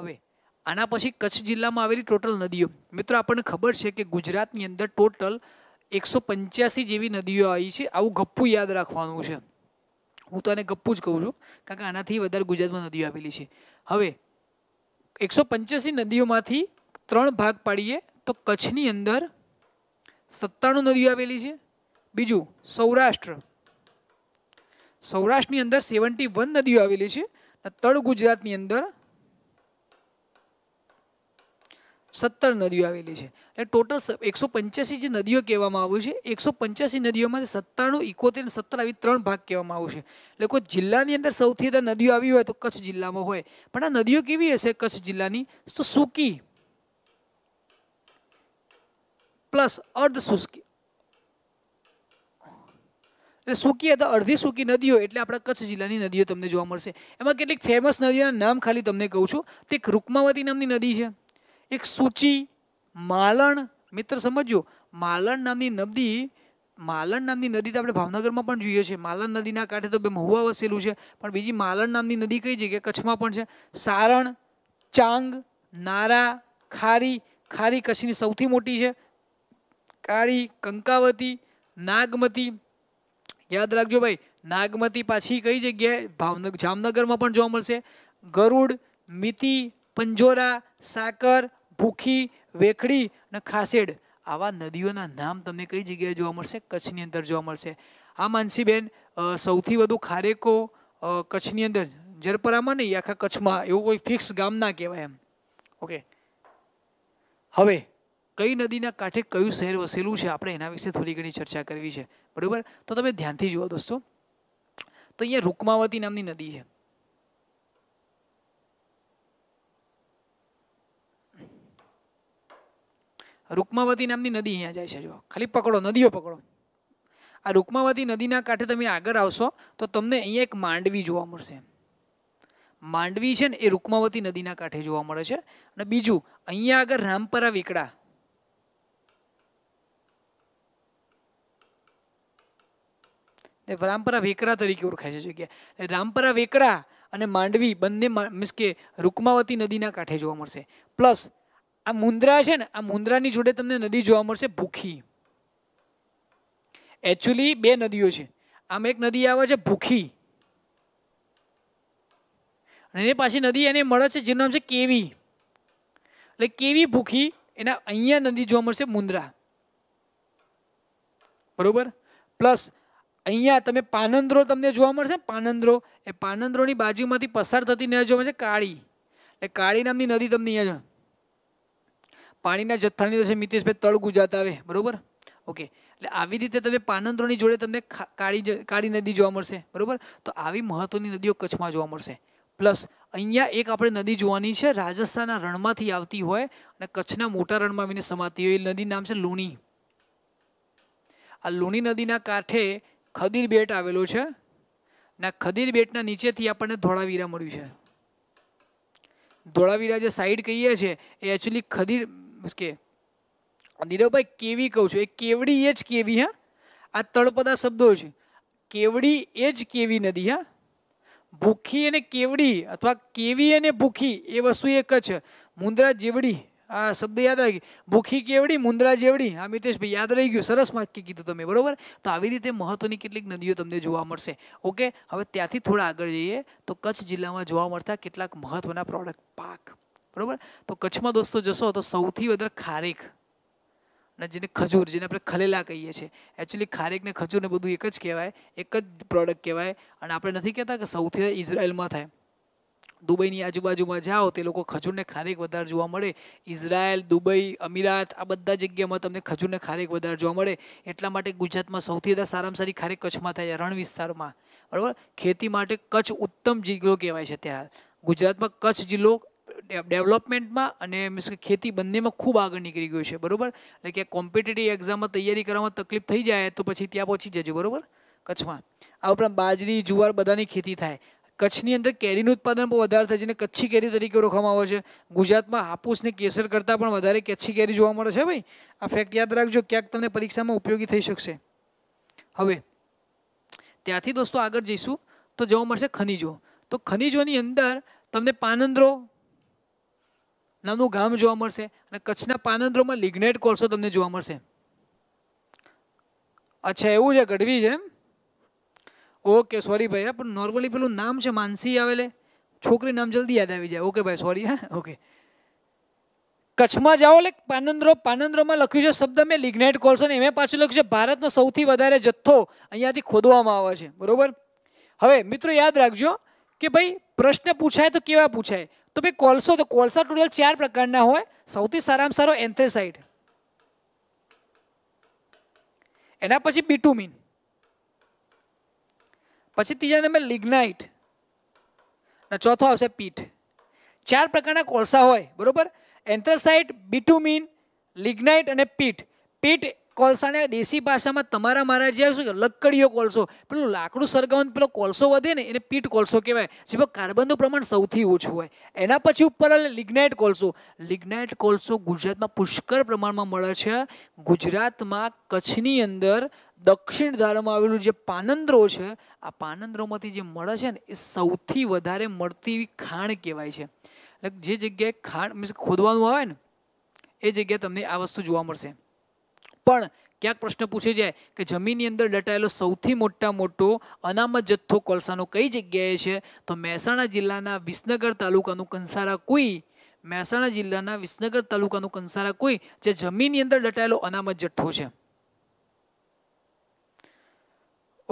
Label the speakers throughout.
Speaker 1: હવે આના પછી કચ્છ જિલ્લામાં આવેલી ટોટલ નદીઓ મિત્રો આપણને ખબર છે કે ગુજરાતની અંદર ટોટલ એકસો પંચ્યાસી જેવી નદીઓ આવી છે આવું ગપ્પું યાદ રાખવાનું છે હું તો આને ગપ્પું જ કહું છું કારણ કે આનાથી વધારે ગુજરાતમાં નદીઓ આવેલી છે હવે એકસો પંચ્યાસી નદીઓમાંથી ત્રણ ભાગ પાડીએ તો કચ્છની અંદર સત્તાણું નદીઓ આવેલી છે બીજું સૌરાષ્ટ્ર સૌરાષ્ટ્રની અંદર સેવન્ટી વન નદીઓ આવેલી છે તળ ગુજરાતની અંદર સત્તર નદીઓ આવેલી છે એટલે ટોટલ એકસો પંચ્યાસી જે નદીઓ કહેવામાં આવ્યું છે એકસો પંચ્યાસી નદીઓમાંથી સત્તાણું ઇકોતેર અને સત્તર આવી ત્રણ ભાગ કહેવામાં આવશે એટલે કોઈ જિલ્લાની અંદર સૌથી વધારે નદીઓ આવી હોય તો કચ્છ જિલ્લામાં હોય પણ આ નદીઓ કેવી હશે કચ્છ જિલ્લાની તો સૂકી પ્લસ અર્ધ શુષ્કી એટલે સૂકી અથવા અડધી સૂકી નદીઓ એટલે આપણા કચ્છ જિલ્લાની નદીઓ તમને જોવા મળશે એમાં કેટલીક ફેમસ નદીઓના નામ ખાલી તમને કહું છું તે એક રૂકમાવતી નામની નદી છે એક સૂચી માલણ મિત્ર સમજો માલણ નામની નદી માલણ નામની નદી તો આપણે ભાવનગરમાં પણ જોઈએ છે માલણ નદીના કાંઠે તો બે મહુવા વસેલું છે પણ બીજી માલણ નામની નદી કઈ જગ્યાએ કચ્છમાં પણ છે સારણ ચાંગ નારા ખારી ખારી કચ્છની સૌથી મોટી છે કાળી કંકાવતી નાગમતી યાદ રાખજો ભાઈ નાગમતી પાછી કઈ જગ્યાએ ભાવનગર જામનગરમાં પણ જોવા મળશે ગરુડ મિતિ પંજોરા સાકર ભૂખી વેખડી અને ખાસેડ આવા નદીઓના નામ તમને કઈ જગ્યાએ જોવા મળશે કચ્છની અંદર જોવા મળશે આ માનસીબેન સૌથી વધુ ખારેકો કચ્છની અંદર જરપરામાં નહીં આખા કચ્છમાં એવું કોઈ ફિક્સ ગામ ના કહેવાય એમ ઓકે હવે કઈ નદીના કાંઠે કયું શહેર વસેલું છે આપણે એના વિશે થોડી ઘણી ચર્ચા કરવી છે બરાબર તો તમે ધ્યાનથી જુઓ દોસ્તો તો અહીંયા રૂકમાવતી નામની નદી છે રૂકમાવતી નામની નદી અહીંયા જાય છે જો ખાલી પકડો નદીઓ પકડો આ રૂકમાવતી નદીના કાંઠે તમે આગળ આવશો તો તમને અહીંયા એક માંડવી જોવા મળશે માંડવી છે ને એ રૂકમાવતી નદીના કાંઠે જોવા મળે છે અને બીજું અહીંયા આગળ રામપરા વીકડા રામપરા વેકરા તરીકે ઓળખાય છે જગ્યા રામપરા વેકરા અને માંડવી બંને મીન્સ કે રૂકમાવતી નદીના કાંઠે જોવા મળશે પ્લસ આ મુંદ્રા છે ને આ મુંદ્રાની જોડે તમને નદી જોવા મળશે ભૂખી એકચ્યુઅલી બે નદીઓ છે આમ એક નદી આવે છે ભૂખી અને એની પાછી નદી એને મળે છે જેનું નામ છે કેવી એટલે કેવી ભૂખી એના અહીંયા નદી જોવા મળશે મુંદ્રા બરોબર પ્લસ અહીંયા તમે પાનંદ્રો તમને જોવા મળશે પાનંદ્રો એ પાનંદ્રોની બાજુમાંથી પસાર થતી નદી જોવા મળશે કાળી એટલે કાળી નામની નદી તમને અહીંયા પાણીના જથ્થાની અંદર છે મિતેશભાઈ તળ ગુજરાત આવે બરાબર ઓકે એટલે આવી રીતે તમે પાનંત્રોની જોડે તમને કાળી કાળી નદી જોવા મળશે બરાબર તો આવી મહત્ત્વની નદીઓ કચ્છમાં જોવા મળશે પ્લસ અહીંયા એક આપણે નદી જોવાની છે રાજસ્થાનના રણમાંથી આવતી હોય અને કચ્છના મોટા રણમાં આવીને સમાતી હોય એ નદી નામ છે લુણી આ લુણી નદીના કાંઠે ખદીર બેટ આવેલો છે ના ખદીર બેટના નીચેથી આપણને ધોળાવીરા મળ્યું છે ધોળાવીરા જે સાઈડ કહીએ છીએ એ એકચ્યુઅલી ખદીર કે નીરવભાઈ કેવી કહું છું એ કેવડી એ જ કેવી હા આ તળપદા શબ્દો છે કેવડી એ જ કેવી નદી હા ભૂખી અને કેવડી અથવા કેવી અને ભૂખી એ વસ્તુ એક જ છે મુંદ્રા જેવડી આ શબ્દ યાદ રાખી ભૂખી કેવડી મુંદ્રા જેવડી આ મિતેશભાઈ યાદ રહી ગયું સરસ વાક્ય કીધું તમે બરોબર તો આવી રીતે મહત્વની કેટલીક નદીઓ તમને જોવા મળશે ઓકે હવે ત્યાંથી થોડા આગળ જઈએ તો કચ્છ જિલ્લામાં જોવા મળતા કેટલાક મહત્વના પ્રોડક્ટ પાક બરાબર તો કચ્છમાં દોસ્તો જશો તો સૌથી વધારે ખારેક અને જેને ખજૂર જેને આપણે ખલેલા કહીએ છીએ એકચ્યુઅલી ખારેક ને ખજૂર ને બધું એક જ કહેવાય એક જ પ્રોડક્ટ કહેવાય અને આપણે નથી કહેતા કે સૌથી વધારે ઇઝરાયલમાં થાય દુબઈની આજુબાજુમાં જાઓ તે લોકો ખજૂરને ખારેક વધારે જોવા મળે ઇઝરાયલ દુબઈ અમીરાત આ બધા જગ્યામાં તમને ખજૂરને ખારેક વધારે જોવા મળે એટલા માટે ગુજરાતમાં સૌથી વધારે સારામાં સારી ખારેક કચ્છમાં થાય રણ વિસ્તારમાં બરાબર ખેતી માટે કચ્છ ઉત્તમ જિલ્લો કહેવાય છે ત્યાં ગુજરાતમાં કચ્છ જિલ્લો ડેવલપમેન્ટમાં અને મીન્સ કે ખેતી બંનેમાં ખૂબ આગળ નીકળી ગયું છે બરાબર એટલે કે કોમ્પિટેટિવ એક્ઝામમાં તૈયારી કરવામાં તકલીફ થઈ જાય તો પછી ત્યાં પહોંચી જજો બરાબર કચ્છમાં આ ઉપરાંત બાજરી જુવાર બધાની ખેતી થાય કચ્છની અંદર કેરીનું ઉત્પાદન પણ વધારે થાય જેને કચ્છી કેરી તરીકે ઓળખવામાં આવે છે ગુજરાતમાં હાપુસ ને કેસર કરતાં પણ વધારે કચ્છી કેરી જોવા મળે છે ભાઈ આ ફેક્ટ યાદ રાખજો ક્યાંક તમને પરીક્ષામાં ઉપયોગી થઈ શકશે હવે ત્યાંથી દોસ્તો આગળ જઈશું તો જોવા મળશે ખનીજો તો ખનીજોની અંદર તમને પાનંદરો નામનું ગામ જોવા મળશે અને કચ્છના પાનંદરોમાં લિગ્નેટ કોલસો તમને જોવા મળશે અચ્છા એવું છે ગઢવી છે ઓકે સોરી ભાઈ પણ નોર્મલી પેલું નામ છે માનસી આવેલે છોકરી નામ જલ્દી યાદ આવી જાય ઓકે ભાઈ સોરી હા ઓકે કચ્છમાં જાઓ એટલે પાનંદ્રો પાનંદ્રોમાં લખ્યું છે શબ્દ મેં લિગ્નાઇટ કોલસો ને એમાં પાછું લખ્યું છે ભારતનો સૌથી વધારે જથ્થો અહીંયાથી ખોદવામાં આવે છે બરોબર હવે મિત્રો યાદ રાખજો કે ભાઈ પ્રશ્ન પૂછાય તો કેવા પૂછાય તો ભાઈ કોલસો તો કોલસા ટોટલ ચાર પ્રકારના હોય સૌથી સારામાં સારો એન્થ્રેસાઇડ એના પછી બિટુમિન પછી ત્રીજા નંબર લિગ્નાઇટ અને ચોથો આવશે પીઠ ચાર પ્રકારના કોલસા હોય બરાબર એન્થ્રેસાઇટ બિટુમિન લિગ્નાઇટ અને પીટ પીટ કોલસાને દેશી ભાષામાં તમારા મારા જે શું લકડીઓ કોલસો પેલું લાકડું સળગાવવાનું પેલો કોલસો વધે ને એને પીટ કોલસો કહેવાય જેમાં કાર્બનનું પ્રમાણ સૌથી ઓછું હોય એના પછી ઉપર લિગ્નાઇટ કોલસો લિગ્નાઇટ કોલસો ગુજરાતમાં પુષ્કળ પ્રમાણમાં મળે છે ગુજરાતમાં કચ્છની અંદર દક્ષિણ ધારામાં આવેલું જે પાનંદ્રો છે આ પાનંદ્રોમાંથી જે મળે છે ને એ સૌથી વધારે મળતી એવી ખાણ કહેવાય છે એટલે જે જગ્યાએ ખાણ મીન્સ ખોદવાનું આવે ને એ જગ્યાએ તમને આ વસ્તુ જોવા મળશે પણ ક્યાંક પ્રશ્ન પૂછી જાય કે જમીનની અંદર દટાયેલો સૌથી મોટા મોટો અનામત જથ્થો કોલસાનો કઈ જગ્યાએ છે તો મહેસાણા જિલ્લાના વિસનગર તાલુકાનું કંસારા કુઈ મહેસાણા જિલ્લાના વિસનગર તાલુકાનું કંસારા કુઈ જે જમીનની અંદર દટાયેલો અનામત જથ્થો છે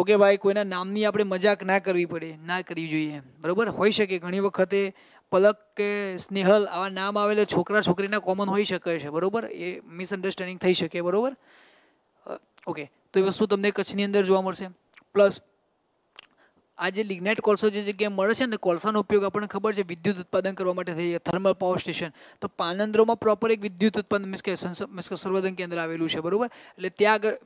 Speaker 1: ઓકે ભાઈ કોઈના નામની આપણે મજાક ના કરવી પડે ના કરવી જોઈએ બરાબર હોઈ શકે ઘણી વખતે પલક કે સ્નેહલ આવા નામ આવેલા છોકરા છોકરીના કોમન હોઈ શકે છે બરાબર એ મિસઅન્ડરસ્ટેન્ડિંગ થઈ શકે બરાબર ઓકે તો એ વસ્તુ તમને કચ્છની અંદર જોવા મળશે પ્લસ આ જે લિગ્નાઇટ કોલસો જે જગ્યાએ મળે છે ને કોલસાનો ઉપયોગ આપણને ખબર છે વિદ્યુત ઉત્પાદન કરવા માટે થઈ થર્મલ પાવર સ્ટેશન તો પાનંદ્રોમાં પ્રોપર એક વિદ્યુત ઉત્પાદન મીન્સ કે મીન્સ કે સંશોધન કેન્દ્ર આવેલું છે બરાબર એટલે ત્યાં આગળ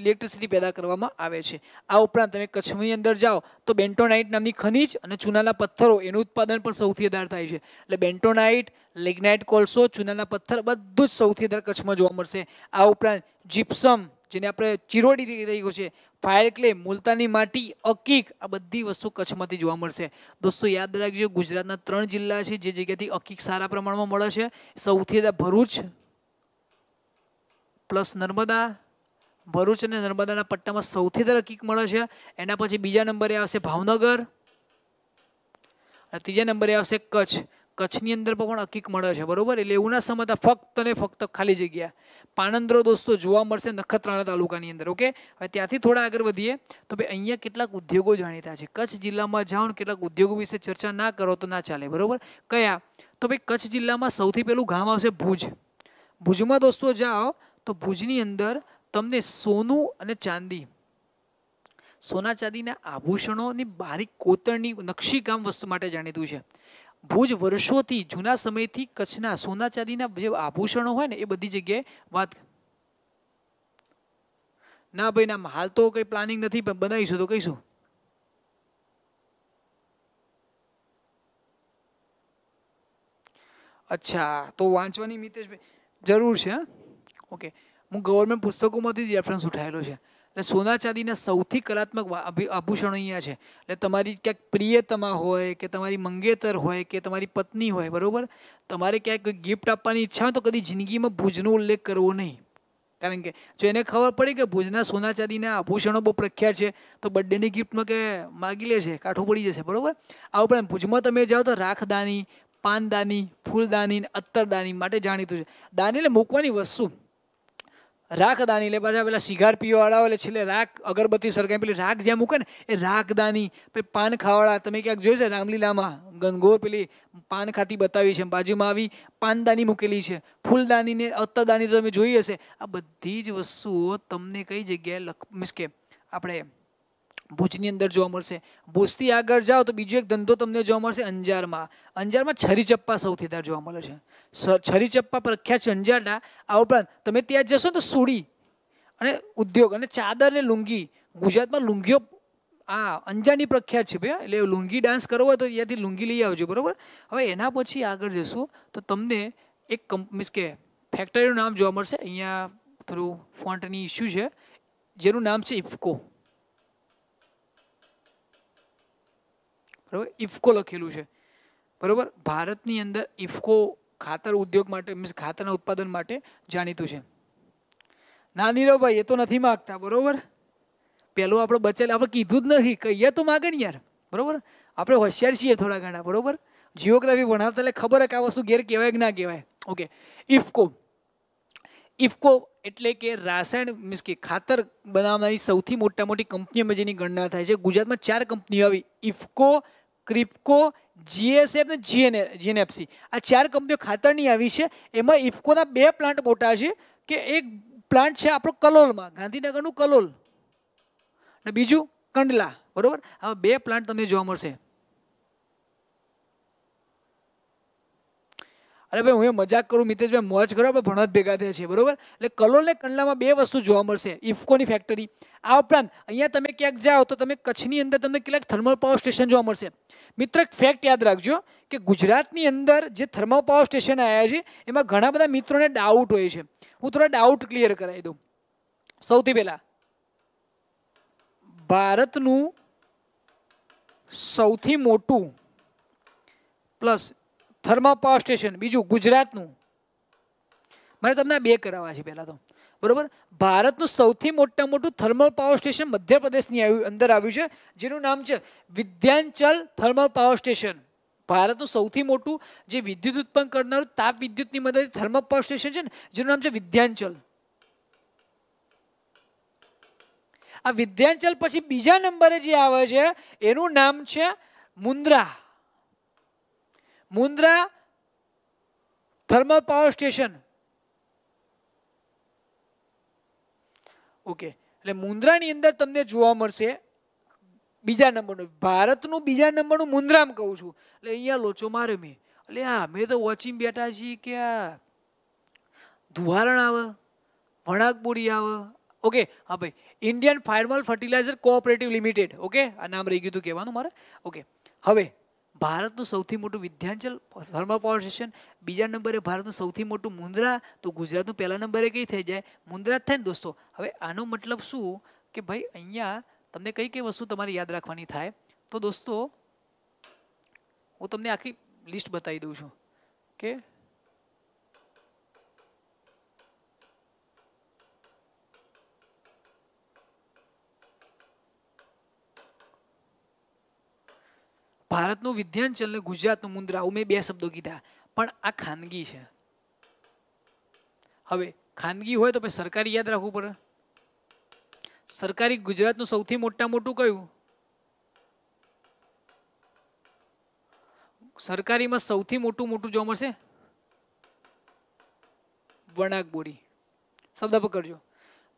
Speaker 1: ઇલેક્ટ્રિસિટી પેદા કરવામાં આવે છે આ ઉપરાંત તમે કચ્છની અંદર જાઓ તો બેન્ટોનાઇટ નામની ખનીજ અને ચૂનાના પથ્થરો એનું ઉત્પાદન પણ સૌથી વધારે થાય છે એટલે બેન્ટોનાઇટ લેગ્નાઇટ કોલસો ચૂનાના પથ્થર બધું જ સૌથી વધારે કચ્છમાં જોવા મળશે આ ઉપરાંત જીપ્સમ જેને આપણે ચિરોડી તરીકે છે ફાયર ક્લે મુલતાની માટી અકીક આ બધી વસ્તુ કચ્છમાંથી જોવા મળશે દોસ્તો યાદ રાખજો ગુજરાતના ત્રણ જિલ્લા છે જે જગ્યાથી અકીક સારા પ્રમાણમાં મળે છે સૌથી વધારે ભરૂચ પ્લસ નર્મદા ભરૂચ અને નર્મદાના પટ્ટામાં સૌથી વધારે કિક મળે છે એના પછી બીજા નંબરે આવશે ભાવનગર અને ત્રીજા નંબરે આવશે કચ્છ કચ્છની અંદર પણ અકીક મળે છે બરાબર એટલે એવું ના સમજતા ફક્ત ને ફક્ત ખાલી જગ્યા પાણંદરો દોસ્તો જોવા મળશે નખત્રાણા તાલુકાની અંદર ઓકે હવે ત્યાંથી થોડા આગળ વધીએ તો ભાઈ અહીંયા કેટલાક ઉદ્યોગો જાણીતા છે કચ્છ જિલ્લામાં જાઓ ને કેટલાક ઉદ્યોગો વિશે ચર્ચા ના કરો તો ના ચાલે બરાબર કયા તો ભાઈ કચ્છ જિલ્લામાં સૌથી પહેલું ગામ આવશે ભુજ ભુજમાં દોસ્તો જાઓ તો ભુજની અંદર તમને સોનું અને ચાંદી સોના ચાંદીના આભૂષણોની બારીક કોતરણી નકશીકામ વસ્તુ માટે જાણીતું છે ભુજ વર્ષોથી જૂના સમયથી કચ્છના સોના ચાંદીના જે આભૂષણો હોય ને એ બધી જગ્યાએ વાત ના ભાઈ ના હાલ તો કંઈ પ્લાનિંગ નથી પણ બનાવીશું તો કહીશું અચ્છા તો વાંચવાની મિતેશભાઈ જરૂર છે હા ઓકે હું ગવર્મેન્ટ પુસ્તકોમાંથી જ રેફરન્સ ઉઠાવેલો છે એટલે સોના ચાંદીના સૌથી કલાત્મક આભૂષણો અહીંયા છે એટલે તમારી ક્યાંક પ્રિયતમા હોય કે તમારી મંગેતર હોય કે તમારી પત્ની હોય બરાબર તમારે ક્યાંક ગિફ્ટ આપવાની ઈચ્છા હોય તો કદી જિંદગીમાં ભુજનો ઉલ્લેખ કરવો નહીં કારણ કે જો એને ખબર પડી કે ભુજના સોના ચાંદીના આભૂષણો બહુ પ્રખ્યાત છે તો બર્થડેની ગિફ્ટમાં કે માગી લે છે કાઠું પડી જશે બરાબર આ ઉપરાંત ભુજમાં તમે જાઓ તો રાખદાની પાનદાની ફૂલદાની અત્તરદાની માટે જાણીતું છે દાની એટલે મૂકવાની વસ્તુ રાખદાની એટલે પાછા પેલા સિગાર પીવાવાળા એટલે છેલ્લે રાખ અગરબત્તી સરકાય પેલી રાખ જ્યાં મૂકે ને એ રાખદાની પછી પાન ખાવાળા તમે ક્યાંક જોયું છે રામલીલામાં ગંગોર પેલી પાન ખાતી બતાવી છે બાજુમાં આવી પાનદાની મૂકેલી છે ફૂલદાનીને ને અત્તદાની તો તમે જોઈ હશે આ બધી જ વસ્તુઓ તમને કઈ જગ્યાએ લખ મીન્સ કે આપણે ભુજની અંદર જોવા મળશે ભુજથી આગળ જાઓ તો બીજો એક ધંધો તમને જોવા મળશે અંજારમાં અંજારમાં છરી ચપ્પા સૌથી ત્યાં જોવા મળે છે છરી ચપ્પા પ્રખ્યાત છે અંજારના આ ઉપરાંત તમે ત્યાં જશો તો સુડી અને ઉદ્યોગ અને ચાદર ને લુંગી ગુજરાતમાં લુંગીઓ આ અંજારની પ્રખ્યાત છે ભાઈ એટલે લુંગી ડાન્સ કરવો હોય તો ત્યાંથી લુંગી લઈ આવજો બરાબર હવે એના પછી આગળ જશું તો તમને એક કંપ મીન્સ કે ફેક્ટરીનું નામ જોવા મળશે અહીંયા થોડું ફોન્ટની ઇશ્યુ છે જેનું નામ છે ઇફકો બરાબર ઇફકો લખેલું છે બરાબર ભારતની અંદર ઇફકો ખાતર ઉદ્યોગ માટે મીન્સ ખાતરના ઉત્પાદન માટે જાણીતું છે ના નીરવભાઈ એ તો નથી માગતા બરાબર પહેલું આપણે બચેલ આપણે કીધું જ નથી કહીએ તો માગે ને યાર બરાબર આપણે હોશિયાર છીએ થોડા ઘણા બરાબર જીઓગ્રાફી ભણાવતા એટલે ખબર કે આ વસ્તુ ગેર કહેવાય કે ના કહેવાય ઓકે ઇફકો ઇફકો એટલે કે રાસાયણ મીન્સ કે ખાતર બનાવનારી સૌથી મોટા મોટી કંપનીઓમાં જેની ગણના થાય છે ગુજરાતમાં ચાર કંપનીઓ આવી ઇફકો ક્રિપ્કો જીએસએફ ને જીએનએ જીએનએફસી આ ચાર કંપનીઓ ખાતરની આવી છે એમાં ઇફકોના બે પ્લાન્ટ મોટા છે કે એક પ્લાન્ટ છે આપણો કલોલમાં ગાંધીનગરનું કલોલ અને બીજું કંડલા બરાબર હવે બે પ્લાન્ટ તમને જોવા મળશે અરે ભાઈ હું એ મજાક કરું મિતેશભાઈ મોજ કરો આપણે ભણત ભેગા થયા છીએ બરાબર એટલે કલોલ ને કંડલામાં બે વસ્તુ જોવા મળશે ઇફકોની ફેક્ટરી આ ઉપરાંત અહીંયા તમે ક્યાંક જાઓ તો તમે કચ્છની અંદર તમને કેટલાક થર્મલ પાવર સ્ટેશન જોવા મળશે મિત્ર ફેક્ટ યાદ રાખજો કે ગુજરાતની અંદર જે થર્મલ પાવર સ્ટેશન આવ્યા છે એમાં ઘણા બધા મિત્રોને ડાઉટ હોય છે હું થોડા ડાઉટ ક્લિયર કરાવી દઉં સૌથી પહેલાં ભારતનું સૌથી મોટું પ્લસ થર્મા પાવર સ્ટેશન બીજું ગુજરાતનું મારે તમને બે કરાવવા છે પહેલાં તો બરાબર ભારતનું સૌથી મોટા મોટું થર્મલ પાવર સ્ટેશન મધ્યપ્રદેશની આવ્યું અંદર આવ્યું છે જેનું નામ છે વિદ્યાંચલ થર્મલ પાવર સ્ટેશન ભારતનું સૌથી મોટું જે વિદ્યુત ઉત્પન્ન કરનારું તાપ વિદ્યુતની મદદથી થર્મલ પાવર સ્ટેશન છે ને જેનું નામ છે વિદ્યાંચલ આ વિદ્યાંચલ પછી બીજા નંબરે જે આવે છે એનું નામ છે Mundra Mundra thermal power station okay એટલે મુન્દ્રાની અંદર તમને જોવા મળશે બીજા નંબરનું ભારતનું બીજા નંબરનું મુન્દ્રામ કહું છું એટલે અહીંયા લોચો મારે મેં એટલે આ અમે તો વોચિંગ બેઠા છીએ કે આ ધુવારણ આવે વણાકબુરી આવે ઓકે હા ભાઈ Indian farmers fertiliser cooperative limited okay આ નામ રહી ગયું હતું કહેવાનું મારે ઓકે હવે ભારતનું સૌથી મોટું વિંધ્યાંચલ થર્મલ પાવર સ્ટેશન બીજા નંબરે ભારતનું સૌથી મોટું મુન્દ્રા તો ગુજરાતનું પહેલા નંબરે કઈ થઈ જાય મુન્દ્રા જ થાય ને દોસ્તો હવે આનો મતલબ શું કે ભાઈ અહીંયા તમને કઈ કઈ વસ્તુ તમારે યાદ રાખવાની થાય તો દોસ્તો હું તમને આખી લિસ્ટ બતાવી દઉં છું કે ભારતનું વિધ્યાંચલ ને ગુજરાતનું મુદ્રા આવું મેં બે શબ્દો કીધા પણ આ ખાનગી છે હવે ખાનગી હોય તો પછી સરકારી યાદ રાખવું પડે સરકારી ગુજરાતનું સૌથી મોટા મોટું કયું સરકારીમાં સૌથી મોટું મોટું જોવા મળશે વણાકબોરી શબ્દ પકડજો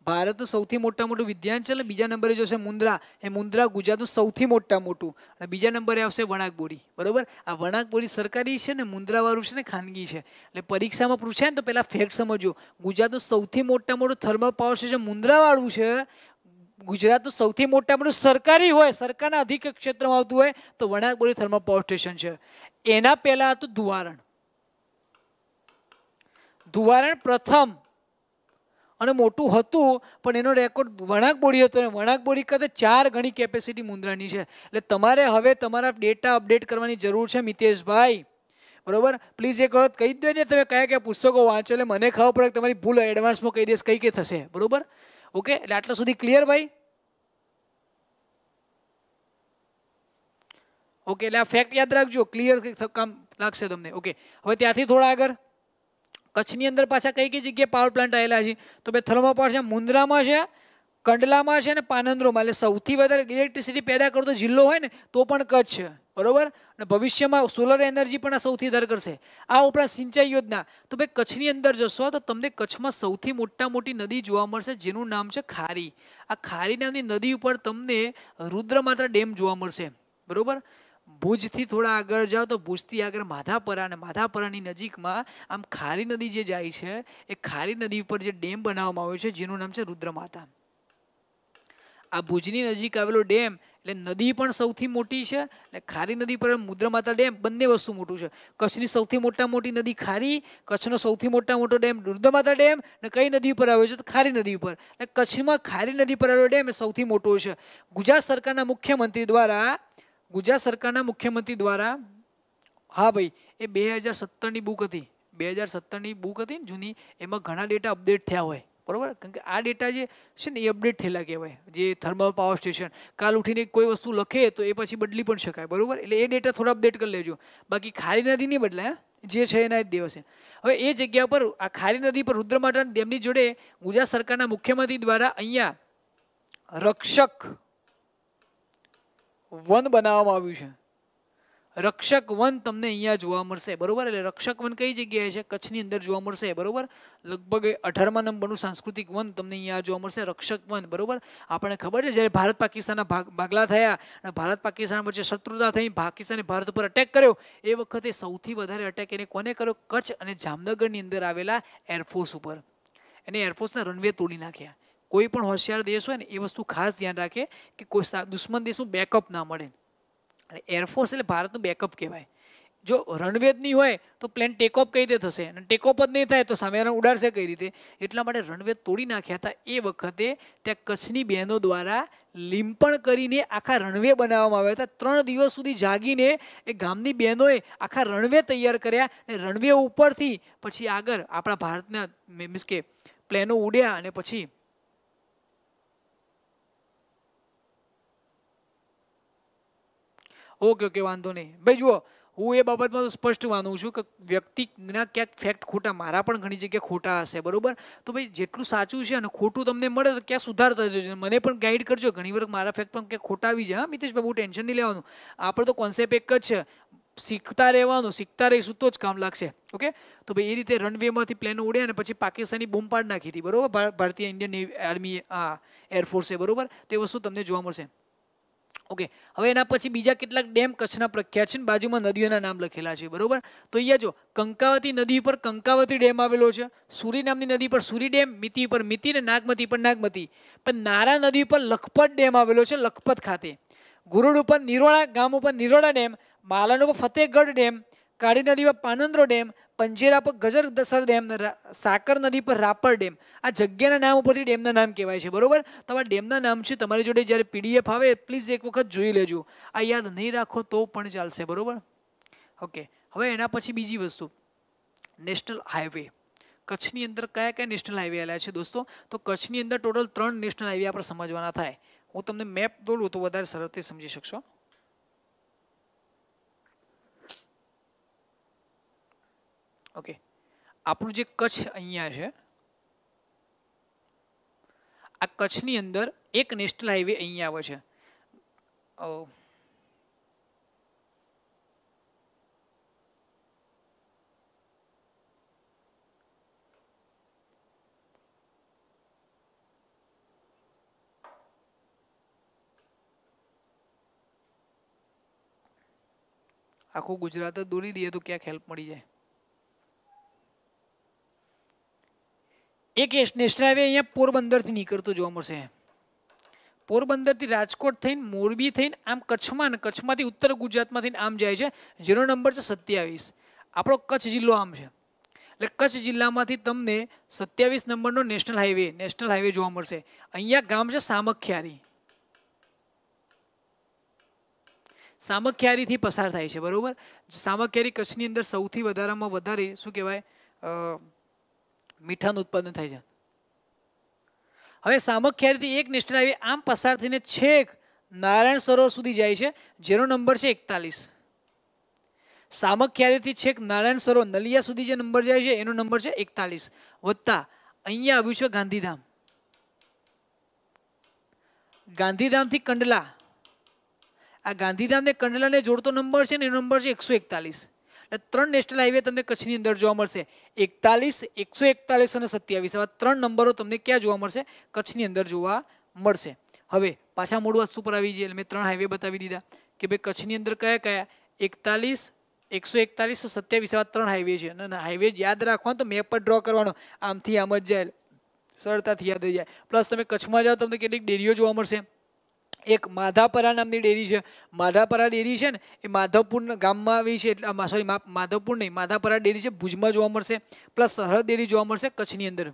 Speaker 1: ભારતનું સૌથી મોટા મોટું વિધ્યાંચલ અને બીજા નંબરે જોશે મુન્દ્રા એ મુન્દ્રા ગુજરાતનું સૌથી મોટા મોટું અને બીજા નંબરે આવશે વણાકબોરી બરાબર આ વણાકબોરી સરકારી છે ને મુન્દ્રાવાળું છે ને ખાનગી છે એટલે પરીક્ષામાં પૂછાય ને તો પહેલાં ફેક્ટ સમજો ગુજરાતનું સૌથી મોટા મોટું થર્મલ પાવર સ્ટેશન મુન્દ્રાવાળું છે ગુજરાતનું સૌથી મોટા મોટું સરકારી હોય સરકારના અધિક ક્ષેત્રમાં આવતું હોય તો વણાકબોરી થર્મલ પાવર સ્ટેશન છે એના પહેલાં હતું ધુવારણ ધુવારણ પ્રથમ અને મોટું હતું પણ એનો રેકોર્ડ વણાક બોડી હતો અને વણાક બોડી કરતાં ચાર ગણી કેપેસિટી મુંદ્રાની છે એટલે તમારે હવે તમારા ડેટા અપડેટ કરવાની જરૂર છે મિતેશભાઈ બરોબર પ્લીઝ એક વખત કહી દે ને તમે કયા કયા પુસ્તકો વાંચો એટલે મને ખબર પડે તમારી ભૂલ એડવાન્સમાં કહી દઈશ કઈ કઈ થશે બરોબર ઓકે એટલે આટલા સુધી ક્લિયર ભાઈ ઓકે એટલે આ ફેક્ટ યાદ રાખજો ક્લિયર કામ લાગશે તમને ઓકે હવે ત્યાંથી થોડા આગળ કચ્છની અંદર પાછા કઈ કઈ જગ્યાએ પાવર પ્લાન્ટ આવેલા છે તો બે થર્મલ પાવર છે મુન્દ્રામાં છે કંડલામાં છે અને પાનંદ્રોમાં એટલે સૌથી વધારે ઇલેક્ટ્રિસિટી પેદા કરતો જિલ્લો હોય ને તો પણ કચ્છ છે બરોબર અને ભવિષ્યમાં સોલર એનર્જી પણ આ સૌથી દર કરશે આ ઉપરાંત સિંચાઈ યોજના તો ભાઈ કચ્છની અંદર જશો તો તમને કચ્છમાં સૌથી મોટા મોટી નદી જોવા મળશે જેનું નામ છે ખારી આ ખારી નામની નદી ઉપર તમને રુદ્રમાત્રા ડેમ જોવા મળશે બરોબર ભુજથી થોડા આગળ જાઓ તો ભુજથી આગળ માધાપરા અને માધાપરાની નજીકમાં આમ ખારી નદી જે જાય છે એ ખારી નદી પર જે ડેમ બનાવવામાં આવ્યો છે જેનું નામ છે રુદ્રમાતા આ ભુજની નજીક આવેલો ડેમ એટલે નદી પણ સૌથી મોટી છે એટલે ખારી નદી પર મુદ્રમાતા ડેમ બંને વસ્તુ મોટું છે કચ્છની સૌથી મોટા મોટી નદી ખારી કચ્છનો સૌથી મોટા મોટો ડેમ રુદ્રમાતા ડેમ ને કઈ નદી પર આવ્યો છે તો ખારી નદી પર એટલે કચ્છમાં ખારી નદી પર આવેલો ડેમ એ સૌથી મોટો છે ગુજરાત સરકારના મુખ્યમંત્રી દ્વારા ગુજરાત સરકારના મુખ્યમંત્રી દ્વારા હા ભાઈ એ બે હજાર સત્તરની બુક હતી બે હજાર સત્તરની બુક હતી ને જૂની એમાં ઘણા ડેટા અપડેટ થયા હોય બરાબર કારણ કે આ ડેટા જે છે ને એ અપડેટ થયેલા કહેવાય જે થર્મલ પાવર સ્ટેશન કાલ ઉઠીને કોઈ વસ્તુ લખે તો એ પછી બદલી પણ શકાય બરાબર એટલે એ ડેટા થોડા અપડેટ કરી લેજો બાકી ખારી નદી નહીં બદલાય જે છે એના જ દિવસે હવે એ જગ્યા પર આ ખારી નદી પર રુદ્રમાતા ડેમની જોડે ગુજરાત સરકારના મુખ્યમંત્રી દ્વારા અહીંયા રક્ષક વન બનાવવામાં આવ્યું છે રક્ષક વન તમને અહીંયા જોવા મળશે બરોબર એટલે રક્ષક વન કઈ જગ્યાએ છે કચ્છની અંદર જોવા મળશે બરોબર લગભગ અઢારમા નંબરનું સાંસ્કૃતિક વન તમને અહીંયા જોવા મળશે રક્ષક વન બરોબર આપણને ખબર છે જ્યારે ભારત પાકિસ્તાનના ભાગ ભાગલા થયા અને ભારત પાકિસ્તાન વચ્ચે શત્રુતા થઈ પાકિસ્તાને ભારત ઉપર અટેક કર્યો એ વખતે સૌથી વધારે અટેક એને કોને કર્યો કચ્છ અને જામનગરની અંદર આવેલા એરફોર્સ ઉપર એને એરફોર્સના રનવે તોડી નાખ્યા કોઈ પણ હોશિયાર દેશ હોય ને એ વસ્તુ ખાસ ધ્યાન રાખે કે કોઈ દુશ્મન દેશનું બેકઅપ ના મળે અને એરફોર્સ એટલે ભારતનું બેકઅપ કહેવાય જો રનવે નહીં હોય તો પ્લેન ટેકઓફ કઈ રીતે થશે અને ટેકઓફ જ નહીં થાય તો સામેવાળાને ઉડાડશે કઈ રીતે એટલા માટે રનવે તોડી નાખ્યા હતા એ વખતે ત્યાં કચ્છની બહેનો દ્વારા લીંપણ કરીને આખા રનવે બનાવવામાં આવ્યા હતા ત્રણ દિવસ સુધી જાગીને એ ગામની બહેનોએ આખા રનવે તૈયાર કર્યા અને રનવે ઉપરથી પછી આગળ આપણા ભારતના મીન્સ કે પ્લેનો ઉડ્યા અને પછી ઓકે ઓકે વાંધો નહીં ભાઈ જુઓ હું એ બાબતમાં તો સ્પષ્ટ માનું છું કે વ્યક્તિના ક્યાંક ફેક્ટ ખોટા મારા પણ ઘણી જગ્યાએ ખોટા હશે બરાબર તો ભાઈ જેટલું સાચું છે અને ખોટું તમને મળે તો ક્યાં સુધાર થશે મને પણ ગાઈડ કરજો ઘણી વખત મારા ફેક્ટ પણ ક્યાંક ખોટા આવી જાય હા મિતેશભાઈ બહુ ટેન્શન નહીં લેવાનું આપણે તો કોન્સેપ્ટ એક જ છે શીખતા રહેવાનું શીખતા રહીશું તો જ કામ લાગશે ઓકે તો ભાઈ એ રીતે રનવેમાંથી પ્લેન ઉડ્યા અને પછી પાકિસ્તાની બોમ્બ પાડ નાખી હતી બરોબર ભારતીય ઇન્ડિયન આર્મી આ એરફોર્સે બરોબર તે વસ્તુ તમને જોવા મળશે ઓકે હવે એના પછી બીજા કેટલાક ડેમ કચ્છના પ્રખ્યાત છે ને બાજુમાં નદીઓના નામ લખેલા છે બરોબર તો અહીંયા જો કંકાવતી નદી પર કંકાવતી ડેમ આવેલો છે સુરી નામની નદી પર સુરી ડેમ મિતિ પર મિતિ અને નાગમતી પર નાગમતી પણ નારા નદી પર લખપત ડેમ આવેલો છે લખપત ખાતે ગુરુડ ઉપર નિરોળા ગામ ઉપર નિરોળા ડેમ માલન ઉપર ફતેહગઢ ડેમ કાળી નદી પર પાનંદ્રો ડેમ પંજેરા પર ગજર દસર ડેમ સાકર નદી પર રાપર ડેમ આ જગ્યાના નામ ઉપરથી ડેમના નામ કહેવાય છે બરોબર તમારા ડેમના નામ છે તમારી જોડે જ્યારે પીડીએફ આવે પ્લીઝ એક વખત જોઈ લેજો આ યાદ નહીં રાખો તો પણ ચાલશે બરોબર ઓકે હવે એના પછી બીજી વસ્તુ નેશનલ હાઈવે કચ્છની અંદર કયા કયા નેશનલ હાઈવે આવ્યા છે દોસ્તો તો કચ્છની અંદર ટોટલ ત્રણ નેશનલ હાઈવે આપણે સમજવાના થાય હું તમને મેપ દોડું તો વધારે સરળથી સમજી શકશો ઓકે આપણું જે કચ્છ અહીંયા છે આ કચ્છની અંદર એક નેશનલ હાઈવે અહીંયા આવે છે આખું ગુજરાત દોરી દઈએ તો ક્યાંક હેલ્પ મળી જાય એક નેશનલ હાઈવે અહીંયા પોરબંદરથી નીકળતો જોવા મળશે પોરબંદરથી રાજકોટ થઈને મોરબી થઈને આમ કચ્છમાં ને કચ્છમાંથી ઉત્તર ગુજરાતમાંથી થઈને આમ જાય છે જેનો નંબર છે સત્યાવીસ આપણો કચ્છ જિલ્લો આમ છે એટલે કચ્છ જિલ્લામાંથી તમને સત્યાવીસ નંબરનો નેશનલ હાઈવે નેશનલ હાઈવે જોવા મળશે અહીંયા ગામ છે સામખિયારી સામખિયારીથી પસાર થાય છે બરાબર સામખિયારી કચ્છની અંદર સૌથી વધારામાં વધારે શું કહેવાય મીઠાનું ઉત્પાદન થાય છે હવે સામખ્યારીથી એક નિષ્ઠા આવી આમ પસાર થઈને છેક નારાયણ સરોવર સુધી જાય છે જેનો નંબર છે એકતાલીસ સામખ્યારીથી છેક નારાયણ સરોવર નલિયા સુધી જે નંબર જાય છે એનો નંબર છે એકતાલીસ વત્તા અહીંયા આવ્યું છે ગાંધીધામ ગાંધીધામથી કંડલા આ ગાંધીધામને કંડલાને જોડતો નંબર છે ને એનો નંબર છે એકસો એકતાલીસ ત્રણ નેશનલ હાઈવે તમને કચ્છની અંદર જોવા મળશે એકતાલીસ એકસો એકતાલીસ અને સત્યાવીસ આવા ત્રણ નંબરો તમને ક્યાં જોવા મળશે કચ્છની અંદર જોવા મળશે હવે પાછા મૂળ વસ્તુ પર આવી જઈએ એટલે મેં ત્રણ હાઈવે બતાવી દીધા કે ભાઈ કચ્છની અંદર કયા કયા એકતાલીસ એકસો એકતાલીસ સત્યાવીસ આવા ત્રણ હાઈવે છે અને હાઈવે યાદ રાખવાનો તો મેપ પર ડ્રો કરવાનો આમથી આમ જ જાય સરળતાથી યાદ રહી જાય પ્લસ તમે કચ્છમાં જાઓ તમને કેટલીક ડેરીઓ જોવા મળશે એક માધાપરા નામની ડેરી છે માધાપરા ડેરી છે ને એ માધવપુર ગામમાં આવી છે એટલે સોરી માધવપુર નહીં માધાપરા ડેરી છે ભુજમાં જોવા મળશે પ્લસ સરહદ ડેરી જોવા મળશે કચ્છની અંદર